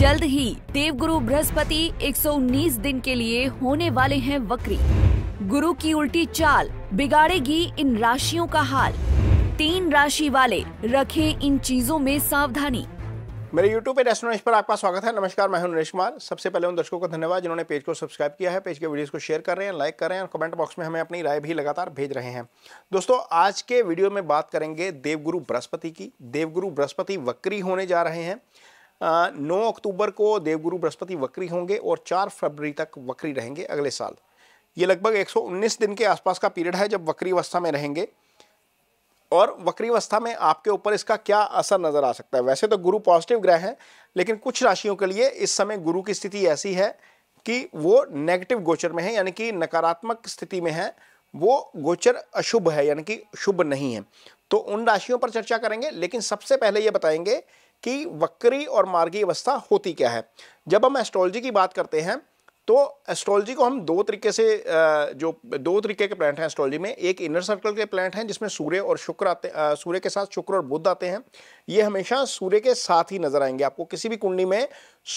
जल्द ही देवगुरु बृहस्पति 119 दिन के लिए होने वाले हैं वक्री गुरु की उल्टी चाल बिगाड़ेगी इन राशियों का हाल तीन राशि वाले रखें इन चीजों में सावधानी मेरे YouTube पे रेस्टोरेंट पर आपका स्वागत है नमस्कार मैं हूं नरेश कुमार सबसे पहले उन दर्शकों को धन्यवाद जिन्होंने पेज को सब्सक्राइब किया है पेज के वीडियोस को शेयर कर रहे हैं लाइक कर रहे हैं और कमेंट बॉक्स में हमें अपनी राय भी लगातार भेज रहे हैं दोस्तों आज के वीडियो में बात करेंगे देवगुरु बृहस्पति की देवगुरु बृहस्पति वक्री होने जा रहे हैं नौ अक्टूबर को देवगुरु बृहस्पति वक्री होंगे और चार फरवरी तक वक्री रहेंगे अगले साल ये लगभग 119 दिन के आसपास का पीरियड है जब वक्री अवस्था में रहेंगे और वक्री अवस्था में आपके ऊपर इसका क्या असर नज़र आ सकता है वैसे तो गुरु पॉजिटिव ग्रह हैं लेकिन कुछ राशियों के लिए इस समय गुरु की स्थिति ऐसी है कि वो नेगेटिव गोचर में है यानी कि नकारात्मक स्थिति में है वो गोचर अशुभ है यानी कि शुभ नहीं है तो उन राशियों पर चर्चा करेंगे लेकिन सबसे पहले ये बताएंगे कि वक्री और मार्गी अवस्था होती क्या है जब हम एस्ट्रोलॉजी की बात करते हैं तो एस्ट्रोलॉजी को हम दो तरीके से जो दो तरीके के प्लैनेट हैं एस्ट्रोलॉजी में एक इनर सर्कल के प्लैनेट हैं जिसमें सूर्य और शुक्र आते सूर्य के साथ शुक्र और बुद्ध आते हैं ये हमेशा सूर्य के साथ ही नजर आएंगे आपको किसी भी कुंडली में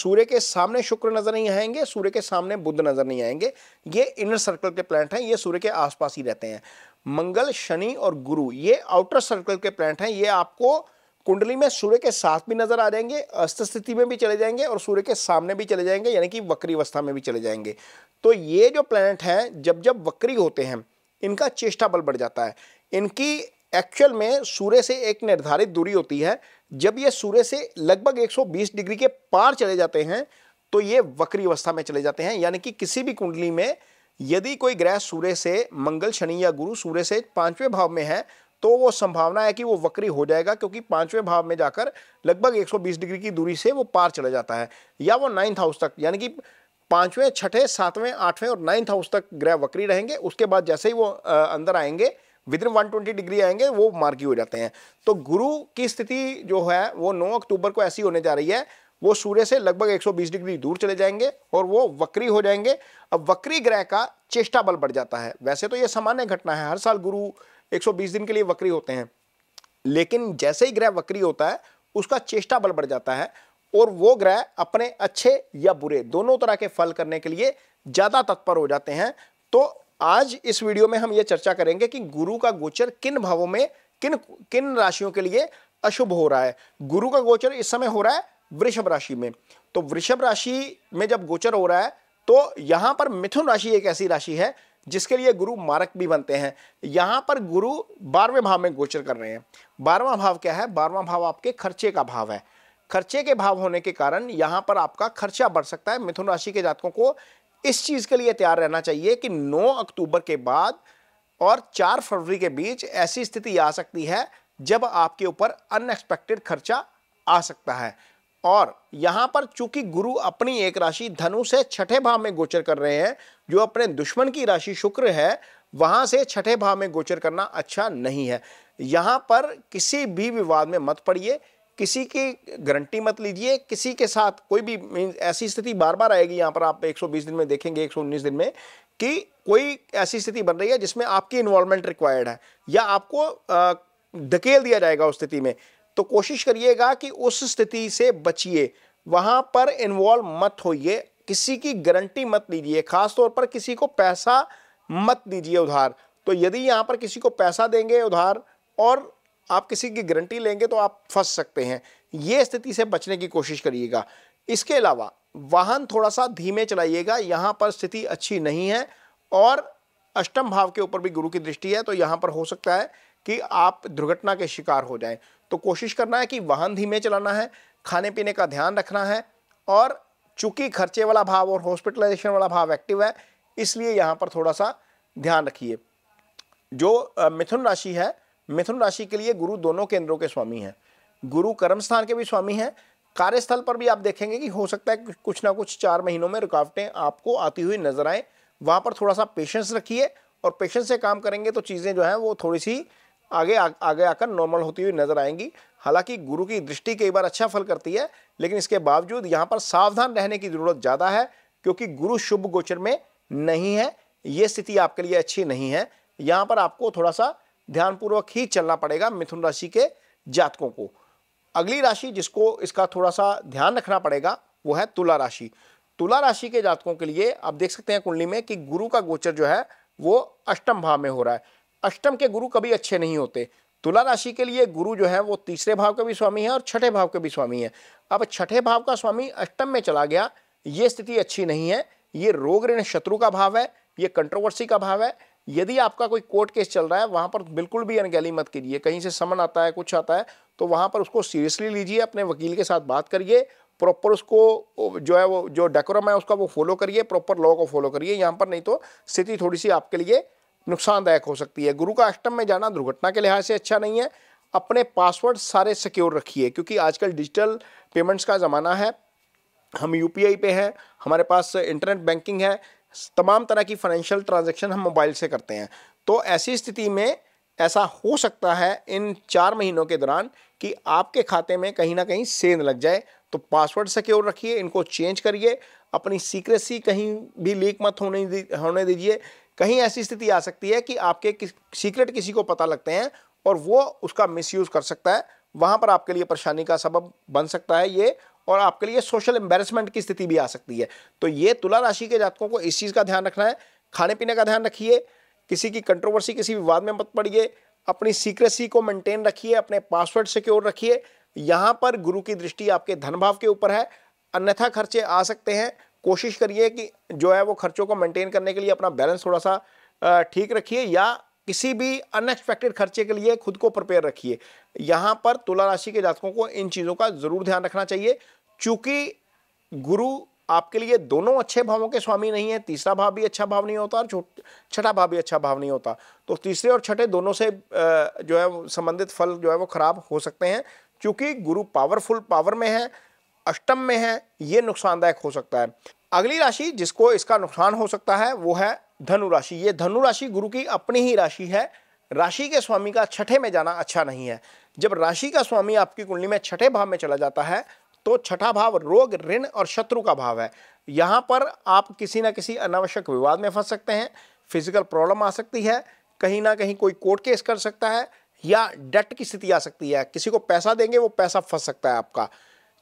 सूर्य के सामने शुक्र नजर नहीं आएंगे सूर्य के सामने बुद्ध नजर नहीं आएंगे ये इनर सर्कल के प्लैनेट हैं ये सूर्य के आसपास ही रहते हैं मंगल शनि और गुरु ये आउटर सर्कल के प्लैनेट हैं ये आपको कुंडली में सूर्य के साथ भी नजर आ जाएंगे अस्त स्थिति में भी चले जाएंगे और सूर्य के सामने भी चले जाएंगे यानी कि वक्री अवस्था में भी चले जाएंगे तो ये जो प्लैनेट हैं जब जब वक्री होते हैं इनका चेष्टा बल बढ़ जाता है इनकी एक्चुअल में सूर्य से एक निर्धारित दूरी होती है जब ये सूर्य से लगभग 120 डिग्री के पार चले जाते हैं तो ये वक्री अवस्था में चले जाते हैं यानी कि किसी भी कुंडली में यदि कोई ग्रह सूर्य से मंगल शनि या गुरु सूर्य से पांचवें भाव में है तो वो संभावना है कि वो वक्री हो जाएगा क्योंकि पांचवें भाव में जाकर लगभग 120 डिग्री की दूरी से वो पार चला जाता है या वो नाइन्थ हाउस तक यानी कि पांचवें छठे सातवें आठवें और नाइन्थ हाउस तक ग्रह वक्री रहेंगे उसके बाद जैसे ही वो अंदर आएंगे within one twenty degree आएंगे वो मार्गी हो जाते हैं तो गुरु की स्थिति जो है वो नौ अक्टूबर को ऐसी होने जा रही है वो सूर्य से लगभग 120 डिग्री दूर चले जाएंगे और वो वक्री हो जाएंगे अब वक्री ग्रह का चेष्टा बल बढ़ जाता है वैसे तो ये सामान्य घटना है हर साल गुरु 120 दिन के लिए वक्री होते हैं लेकिन जैसे ही ग्रह वक्री होता है उसका चेष्टा बल बढ़ जाता है और वो ग्रह अपने अच्छे या बुरे दोनों तरह के फल करने के लिए ज़्यादा तत्पर हो जाते हैं तो आज इस वीडियो में हम ये चर्चा करेंगे कि गुरु का गोचर किन भावों में किन किन राशियों के लिए अशुभ हो रहा है गुरु का गोचर इस समय हो रहा है वृषभ राशि में तो वृषभ राशि में जब गोचर हो रहा है तो यहाँ पर मिथुन राशि एक ऐसी राशि है जिसके लिए गुरु मारक भी बनते हैं यहाँ पर गुरु बारहवें भाव में गोचर कर रहे हैं बारहवा भाव क्या है बारहवा भाव आपके खर्चे का भाव है खर्चे के भाव होने के कारण यहाँ पर आपका खर्चा बढ़ सकता है मिथुन राशि के जातकों को इस चीज़ के लिए तैयार रहना चाहिए कि 9 अक्टूबर के बाद और 4 फरवरी के बीच ऐसी स्थिति आ सकती है जब आपके ऊपर अनएक्सपेक्टेड खर्चा आ सकता है और यहाँ पर चूंकि गुरु अपनी एक राशि धनु से छठे भाव में गोचर कर रहे हैं जो अपने दुश्मन की राशि शुक्र है वहाँ से छठे भाव में गोचर करना अच्छा नहीं है यहाँ पर किसी भी विवाद में मत पड़िए किसी की गारंटी मत लीजिए किसी के साथ कोई भी ऐसी स्थिति बार बार आएगी यहाँ पर आप 120 दिन में देखेंगे 119 दिन में कि कोई ऐसी स्थिति बन रही है जिसमें आपकी इन्वॉल्वमेंट रिक्वायर्ड है या आपको आ, धकेल दिया जाएगा उस स्थिति में तो कोशिश करिएगा कि उस स्थिति से बचिए वहां पर इन्वॉल्व मत होइए किसी की गारंटी मत लीजिए खासतौर पर किसी को पैसा मत दीजिए उधार तो यदि यहाँ पर किसी को पैसा देंगे उधार और आप किसी की गारंटी लेंगे तो आप फंस सकते हैं ये स्थिति से बचने की कोशिश करिएगा इसके अलावा वाहन थोड़ा सा धीमे चलाइएगा यहाँ पर स्थिति अच्छी नहीं है और अष्टम भाव के ऊपर भी गुरु की दृष्टि है तो यहाँ पर हो सकता है कि आप दुर्घटना के शिकार हो जाएं तो कोशिश करना है कि वाहन धीमे चलाना है खाने पीने का ध्यान रखना है और चूंकि खर्चे वाला भाव और हॉस्पिटलाइजेशन वाला भाव एक्टिव है इसलिए यहाँ पर थोड़ा सा ध्यान रखिए जो मिथुन राशि है मिथुन राशि के लिए गुरु दोनों केंद्रों के स्वामी हैं गुरु कर्म स्थान के भी स्वामी हैं कार्यस्थल पर भी आप देखेंगे कि हो सकता है कुछ ना कुछ चार महीनों में रुकावटें आपको आती हुई नजर आए वहाँ पर थोड़ा सा पेशेंस रखिए और पेशेंस से काम करेंगे तो चीज़ें जो हैं वो थोड़ी सी आगे आ, आगे आकर नॉर्मल होती हुई नजर आएंगी हालांकि गुरु की दृष्टि कई बार अच्छा फल करती है लेकिन इसके बावजूद यहाँ पर सावधान रहने की ज़रूरत ज़्यादा है क्योंकि गुरु शुभ गोचर में नहीं है ये स्थिति आपके लिए अच्छी नहीं है यहाँ पर आपको थोड़ा सा ध्यानपूर्वक ही चलना पड़ेगा मिथुन राशि के जातकों को अगली राशि जिसको इसका थोड़ा सा ध्यान रखना पड़ेगा वो है तुला राशि तुला राशि के जातकों के लिए आप देख सकते हैं कुंडली में कि गुरु का गोचर जो है वो अष्टम भाव में हो रहा है अष्टम के गुरु कभी अच्छे नहीं होते तुला राशि के लिए गुरु जो है वो तीसरे भाव के भी स्वामी है और छठे भाव के भी स्वामी है अब छठे भाव का स्वामी अष्टम में चला गया ये स्थिति अच्छी नहीं है ये रोग ऋण शत्रु का भाव है ये कंट्रोवर्सी का भाव है यदि आपका कोई कोर्ट केस चल रहा है वहाँ पर बिल्कुल भी अनगैली मत कीजिए कहीं से समन आता है कुछ आता है तो वहाँ पर उसको सीरियसली लीजिए अपने वकील के साथ बात करिए प्रॉपर उसको जो है वो जो डेकोरम है उसका वो फॉलो करिए प्रॉपर लॉ को फॉलो करिए यहाँ पर नहीं तो स्थिति थोड़ी सी आपके लिए नुकसानदायक हो सकती है गुरु का अष्टम में जाना दुर्घटना के लिहाज से अच्छा नहीं है अपने पासवर्ड सारे सिक्योर रखिए क्योंकि आजकल डिजिटल पेमेंट्स का ज़माना है हम यू पे हैं हमारे पास इंटरनेट बैंकिंग है तमाम तरह की फाइनेंशियल ट्रांजेक्शन हम मोबाइल से करते हैं तो ऐसी स्थिति में ऐसा हो सकता है इन चार महीनों के दौरान कि आपके खाते में कहीं ना कहीं सेंध लग जाए तो पासवर्ड सिक्योर रखिए इनको चेंज करिए अपनी सीक्रेसी कहीं भी लीक मत होने होने दीजिए कहीं ऐसी स्थिति आ सकती है कि आपके किस सीक्रेट किसी को पता लगते हैं और वो उसका मिसयूज़ कर सकता है वहाँ पर आपके लिए परेशानी का सबब बन सकता है ये और आपके लिए सोशल एम्बेरसमेंट की स्थिति भी आ सकती है तो ये तुला राशि के जातकों को इस चीज़ का ध्यान रखना है खाने पीने का ध्यान रखिए किसी की कंट्रोवर्सी किसी विवाद में मत पड़िए अपनी सीक्रेसी को मेंटेन रखिए अपने पासवर्ड सिक्योर रखिए यहाँ पर गुरु की दृष्टि आपके धन भाव के ऊपर है अन्यथा खर्चे आ सकते हैं कोशिश करिए कि जो है वो खर्चों को मेंटेन करने के लिए अपना बैलेंस थोड़ा सा ठीक रखिए या किसी भी अनएक्सपेक्टेड खर्चे के लिए खुद को प्रिपेयर रखिए यहाँ पर तुला राशि के जातकों को इन चीज़ों का ज़रूर ध्यान रखना चाहिए चूँकि गुरु आपके लिए दोनों अच्छे भावों के स्वामी नहीं है तीसरा भाव भी अच्छा भाव नहीं होता और छठा भाव भी अच्छा भाव नहीं होता तो तीसरे और छठे दोनों से जो है संबंधित फल जो है वो खराब हो सकते हैं क्योंकि गुरु पावरफुल पावर में है अष्टम में है ये नुकसानदायक हो सकता है अगली राशि जिसको इसका नुकसान हो सकता है वो है धनु राशि ये धनु राशि गुरु की अपनी ही राशि है राशि के स्वामी का छठे में जाना अच्छा नहीं है जब राशि का स्वामी आपकी कुंडली में छठे भाव में चला जाता है तो छठा भाव रोग ऋण और शत्रु का भाव है यहाँ पर आप किसी ना किसी अनावश्यक विवाद में फंस सकते हैं फिजिकल प्रॉब्लम आ सकती है कहीं ना कहीं कोई कोर्ट केस कर सकता है या डेट की स्थिति आ सकती है किसी को पैसा देंगे वो पैसा फंस सकता है आपका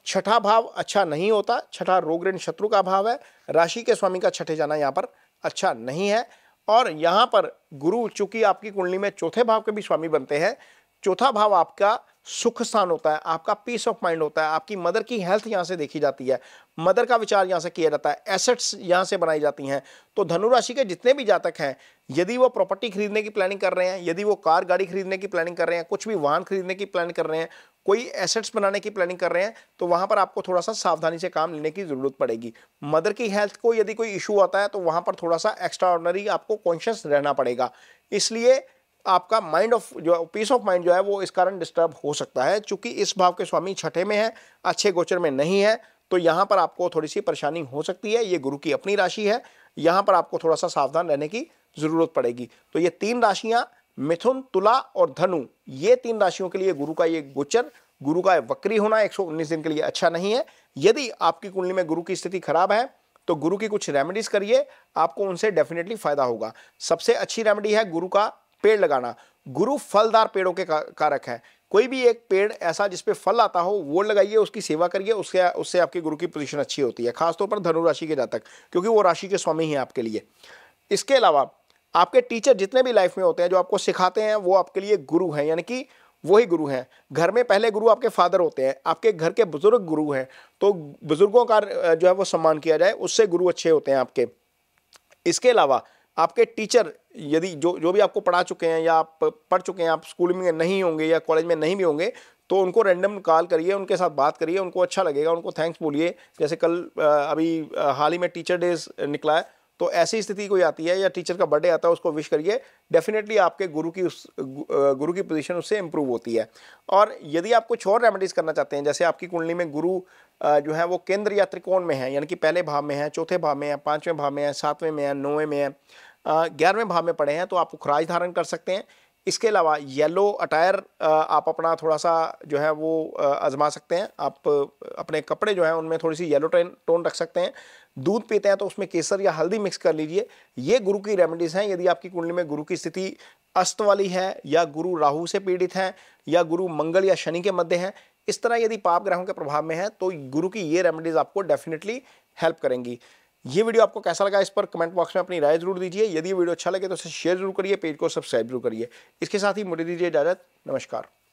छठा भाव अच्छा नहीं होता छठा रोग ऋण शत्रु का भाव है राशि के स्वामी का छठे जाना यहाँ पर अच्छा नहीं है और यहाँ पर गुरु चूंकि आपकी कुंडली में चौथे भाव के भी स्वामी बनते हैं चौथा भाव आपका सुख स्थान होता है आपका पीस ऑफ माइंड होता है आपकी मदर की हेल्थ यहाँ से देखी जाती है मदर का विचार यहाँ से किया जाता है एसेट्स यहाँ से बनाई जाती हैं तो धनुराशि के जितने भी जातक हैं यदि वो प्रॉपर्टी खरीदने की प्लानिंग कर रहे हैं यदि वो कार गाड़ी खरीदने की प्लानिंग कर रहे हैं कुछ भी वाहन खरीदने की प्लानिंग कर रहे हैं कोई एसेट्स बनाने की प्लानिंग कर रहे हैं तो वहाँ पर आपको थोड़ा सा सावधानी से काम लेने की ज़रूरत पड़ेगी मदर की हेल्थ को यदि कोई इशू आता है तो वहाँ पर थोड़ा सा एक्स्ट्रा ऑर्डनरी आपको कॉन्शियस रहना पड़ेगा इसलिए आपका माइंड ऑफ जो पीस ऑफ माइंड जो है वो इस कारण डिस्टर्ब हो सकता है चूंकि इस भाव के स्वामी छठे में है अच्छे गोचर में नहीं है तो यहाँ पर आपको थोड़ी सी परेशानी हो सकती है ये गुरु की अपनी राशि है यहाँ पर आपको थोड़ा सा सावधान रहने की ज़रूरत पड़ेगी तो ये तीन राशियाँ मिथुन तुला और धनु ये तीन राशियों के लिए गुरु का ये गोचर गुरु का वक्री होना एक दिन के लिए अच्छा नहीं है यदि आपकी कुंडली में गुरु की स्थिति खराब है तो गुरु की कुछ रेमेडीज करिए आपको उनसे डेफिनेटली फायदा होगा सबसे अच्छी रेमेडी है गुरु का पेड़ लगाना गुरु फलदार पेड़ों के कारक है कोई भी एक पेड़ ऐसा जिसपे फल आता हो वो लगाइए उसकी सेवा करिए उसके उससे आपके गुरु की पोजीशन अच्छी होती है खासतौर पर धनु राशि के जातक क्योंकि वो राशि के स्वामी हैं आपके लिए इसके अलावा आपके टीचर जितने भी लाइफ में होते हैं जो आपको सिखाते हैं वो आपके लिए गुरु हैं यानी कि वही गुरु हैं घर में पहले गुरु आपके फादर होते हैं आपके घर के बुजुर्ग गुरु हैं तो बुजुर्गों का जो है वो सम्मान किया जाए उससे गुरु अच्छे होते हैं आपके इसके अलावा आपके टीचर यदि जो जो भी आपको पढ़ा चुके हैं या आप पढ़ चुके हैं आप स्कूल में नहीं होंगे या कॉलेज में नहीं भी होंगे तो उनको रैंडम कॉल करिए उनके साथ बात करिए उनको अच्छा लगेगा उनको थैंक्स बोलिए जैसे कल अभी हाल ही में टीचर डेज निकला है तो ऐसी स्थिति कोई आती है या टीचर का बर्थडे आता है उसको विश करिए डेफिनेटली आपके गुरु की उस गुरु की पोजीशन उससे इम्प्रूव होती है और यदि आप कुछ और रेमेडीज़ करना चाहते हैं जैसे आपकी कुंडली में गुरु जो है वो केंद्र या त्रिकोण में है यानी कि पहले भाव में है चौथे भाव में है पाँचवें भाव में है सातवें में है नौवें में है ग्यारहवें भाव में पड़े हैं तो आप उखराज धारण कर सकते हैं इसके अलावा येलो अटायर आप अपना थोड़ा सा जो है वो आजमा सकते हैं आप अपने कपड़े जो हैं उनमें थोड़ी सी येलो टोन टोन रख सकते हैं दूध पीते हैं तो उसमें केसर या हल्दी मिक्स कर लीजिए ये गुरु की रेमेडीज़ हैं यदि आपकी कुंडली में गुरु की स्थिति अस्त वाली है या गुरु राहु से पीड़ित हैं या गुरु मंगल या शनि के मध्य हैं इस तरह यदि पाप ग्रहों के प्रभाव में है तो गुरु की ये रेमेडीज़ आपको डेफिनेटली हेल्प करेंगी ये वीडियो आपको कैसा लगा इस पर कमेंट बॉक्स में अपनी राय जरूर दीजिए यदि ये वीडियो अच्छा लगे तो इसे शेयर जरूर करिए पेज को सब्सक्राइब जरूर करिए इसके साथ ही मुझे दीजिए इजाजत नमस्कार